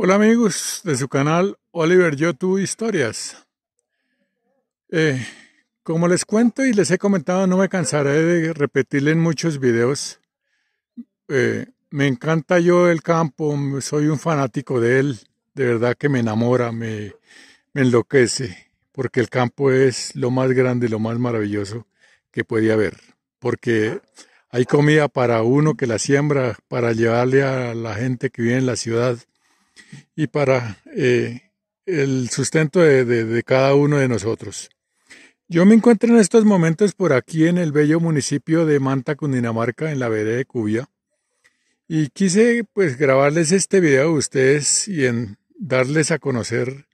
Hola amigos de su canal Oliver Yo Tu Historias. Eh, como les cuento y les he comentado, no me cansaré de repetirle en muchos videos. Eh, me encanta yo el campo, soy un fanático de él. De verdad que me enamora, me, me enloquece, porque el campo es lo más grande, lo más maravilloso que podía haber. Porque hay comida para uno que la siembra, para llevarle a la gente que vive en la ciudad y para eh, el sustento de, cada uno de nosotros. Yo me encuentro en estos momentos por aquí en el bello municipio de Manta, Cundinamarca, en la vereda de Cubia, y quise pues grabarles este video a ustedes y en darles a conocer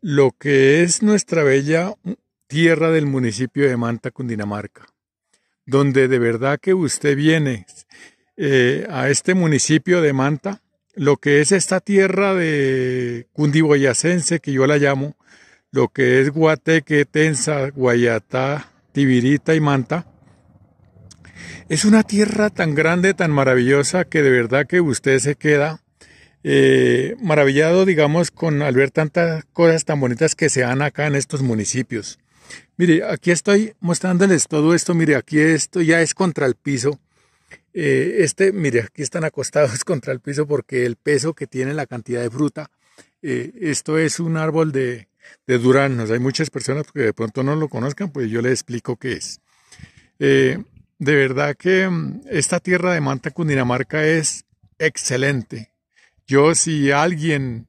lo que es nuestra bella tierra del municipio de Manta, Cundinamarca, donde de verdad que usted viene eh, a este municipio de Manta lo que es esta tierra de cundiboyacense, que yo la llamo, lo que es Guateque, Tensa, Guayatá, Tibirita y Manta, es una tierra tan grande, tan maravillosa, que de verdad que usted se queda eh, maravillado, digamos, con al ver tantas cosas tan bonitas que se dan acá en estos municipios. Mire, aquí estoy mostrándoles todo esto. Mire, aquí esto ya es contra el piso. Eh, este, mire, aquí están acostados contra el piso porque el peso que tiene la cantidad de fruta, eh, esto es un árbol de, de duranos. Hay muchas personas que de pronto no lo conozcan, pues yo les explico qué es. Eh, de verdad que mm, esta tierra de Manta, Cundinamarca, es excelente. Yo, si alguien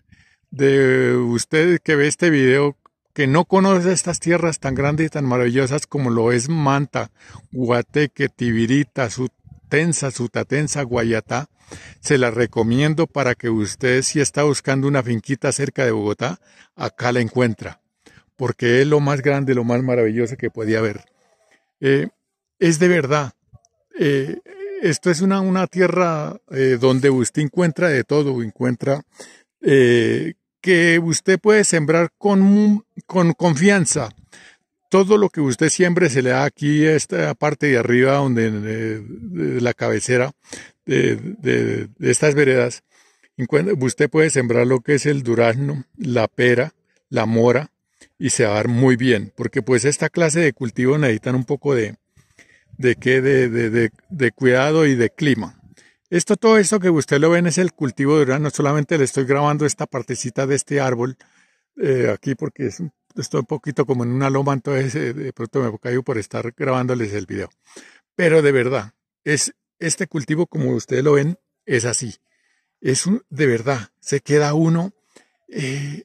de ustedes que ve este video que no conoce estas tierras tan grandes y tan maravillosas como lo es Manta, Guateque, Tibirita, Sutatensa, Guayatá. Se la recomiendo para que usted si está buscando una finquita cerca de Bogotá, acá la encuentra, porque es lo más grande, lo más maravilloso que podía haber. Eh, es de verdad. Eh, esto es una, una tierra eh, donde usted encuentra de todo, encuentra que usted puede sembrar con, con confianza, todo lo que usted siembre se le da aquí, esta parte de arriba, donde la cabecera de, estas veredas, usted puede sembrar lo que es el durazno, la pera, la mora, y se va a dar muy bien, porque pues esta clase de cultivo necesitan un poco de, de, qué, de, cuidado y de clima. Esto, todo esto que usted lo ven es el cultivo de durazno, solamente le estoy grabando esta partecita de este árbol eh, aquí porque es un estoy un poquito como en una loma, entonces eh, de pronto me caigo por estar grabándoles el video. Pero de verdad, es este cultivo como ustedes lo ven, es así. Es un, de verdad, se queda uno eh,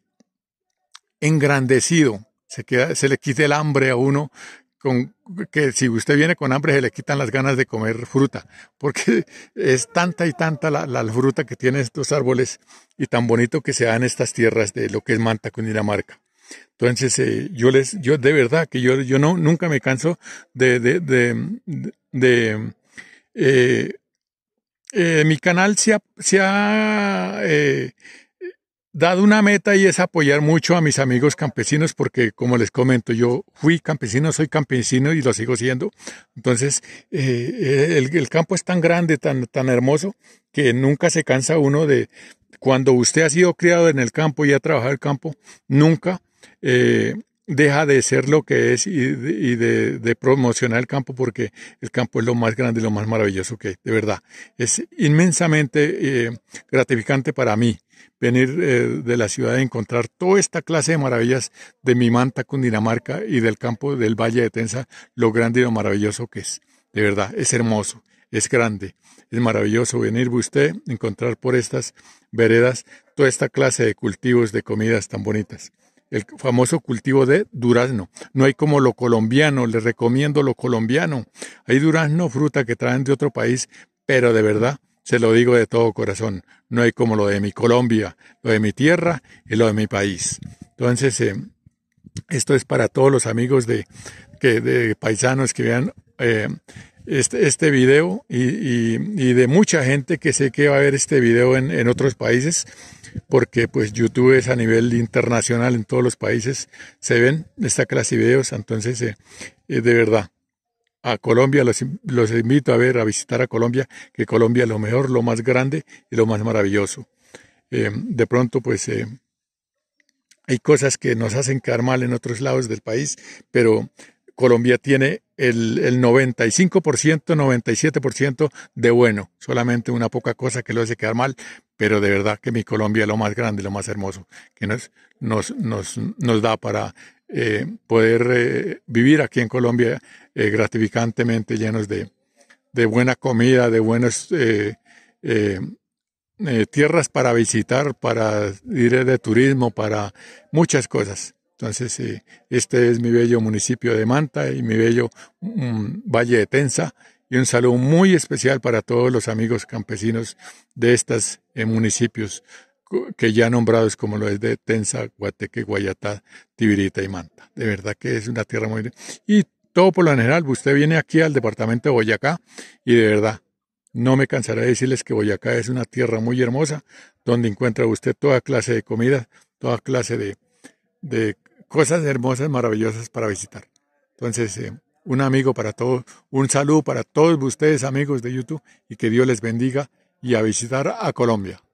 engrandecido, se, queda, se le quita el hambre a uno, con, que si usted viene con hambre se le quitan las ganas de comer fruta, porque es tanta y tanta la, fruta que tienen estos árboles y tan bonito que se dan estas tierras de lo que es Manta, con Dinamarca. Entonces, eh, yo les, yo de verdad que yo, yo no, nunca me canso de, de, de, de eh, eh, mi canal se ha, se ha dado una meta y es apoyar mucho a mis amigos campesinos porque, como les comento, yo fui campesino, soy campesino y lo sigo siendo. Entonces, el, el campo es tan grande, tan, tan hermoso que nunca se cansa uno de, cuando usted ha sido criado en el campo y ha trabajado el campo, nunca eh, deja de ser lo que es y, de, promocionar el campo porque el campo es lo más grande, y lo más maravilloso que de verdad. Es inmensamente eh, gratificante para mí venir eh, de la ciudad y encontrar toda esta clase de maravillas de mi manta Cundinamarca y del campo del Valle de Tensa, lo grande y lo maravilloso que es. De verdad, es hermoso, es grande, es maravilloso venir usted, encontrar por estas veredas toda esta clase de cultivos, de comidas tan bonitas el famoso cultivo de durazno. No hay como lo colombiano, les recomiendo lo colombiano. Hay durazno, fruta que traen de otro país, pero de verdad, se lo digo de todo corazón, no hay como lo de mi Colombia, lo de mi tierra y lo de mi país. Entonces, eh, esto es para todos los amigos de, que, de paisanos que vean eh, este, este video y, de mucha gente que sé que va a ver este video en, otros países, porque pues YouTube es a nivel internacional, en todos los países se ven esta clase de videos, entonces eh, eh, de verdad. A Colombia, los, invito a ver, a visitar a Colombia, que Colombia es lo mejor, lo más grande y lo más maravilloso. Eh, de pronto, pues hay cosas que nos hacen caer mal en otros lados del país, pero Colombia tiene el, el 95%, 97% de bueno. Solamente una poca cosa que lo hace quedar mal, pero de verdad que mi Colombia es lo más grande, lo más hermoso que nos, nos, nos, nos da para eh, poder eh, vivir aquí en Colombia eh, gratificantemente, llenos de, de, buena comida, de buenas tierras para visitar, para ir de turismo, para muchas cosas. Entonces, eh, este es mi bello municipio de Manta y mi bello mm, Valle de Tensa. Y un saludo muy especial para todos los amigos campesinos de estos eh, municipios que ya nombrados como lo es de Tensa, Guateque, Guayatá, Tibirita y Manta. De verdad que es una tierra muy... Y todo por lo general, usted viene aquí al departamento de Boyacá y de verdad, no me cansaré de decirles que Boyacá es una tierra muy hermosa, donde encuentra usted toda clase de comida, toda clase de, de cosas hermosas, maravillosas para visitar. Entonces, eh, un amigo para todos, un saludo para todos ustedes amigos de YouTube y que Dios les bendiga y a visitar a Colombia.